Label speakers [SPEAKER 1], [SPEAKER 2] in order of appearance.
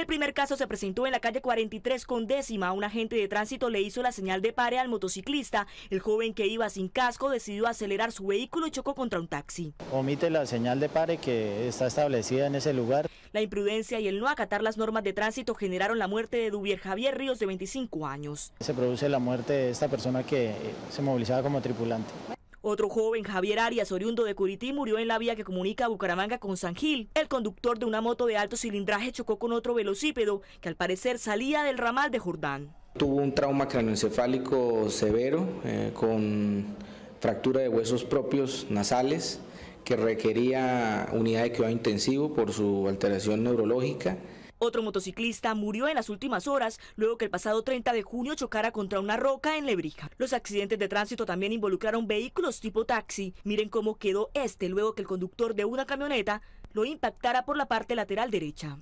[SPEAKER 1] El primer caso se presentó en la calle 43 con décima. Un agente de tránsito le hizo la señal de pare al motociclista. El joven que iba sin casco decidió acelerar su vehículo y chocó contra un taxi.
[SPEAKER 2] Omite la señal de pare que está establecida en ese lugar.
[SPEAKER 1] La imprudencia y el no acatar las normas de tránsito generaron la muerte de Dubier Javier Ríos de 25 años.
[SPEAKER 2] Se produce la muerte de esta persona que se movilizaba como tripulante.
[SPEAKER 1] Otro joven, Javier Arias, oriundo de Curití, murió en la vía que comunica Bucaramanga con San Gil. El conductor de una moto de alto cilindraje chocó con otro velocípedo que al parecer salía del ramal de Jordán.
[SPEAKER 3] Tuvo un trauma craneoencefálico severo eh, con fractura de huesos propios nasales que requería unidad de cuidado intensivo por su alteración neurológica.
[SPEAKER 1] Otro motociclista murió en las últimas horas luego que el pasado 30 de junio chocara contra una roca en Lebrija. Los accidentes de tránsito también involucraron vehículos tipo taxi. Miren cómo quedó este luego que el conductor de una camioneta lo impactara por la parte lateral derecha.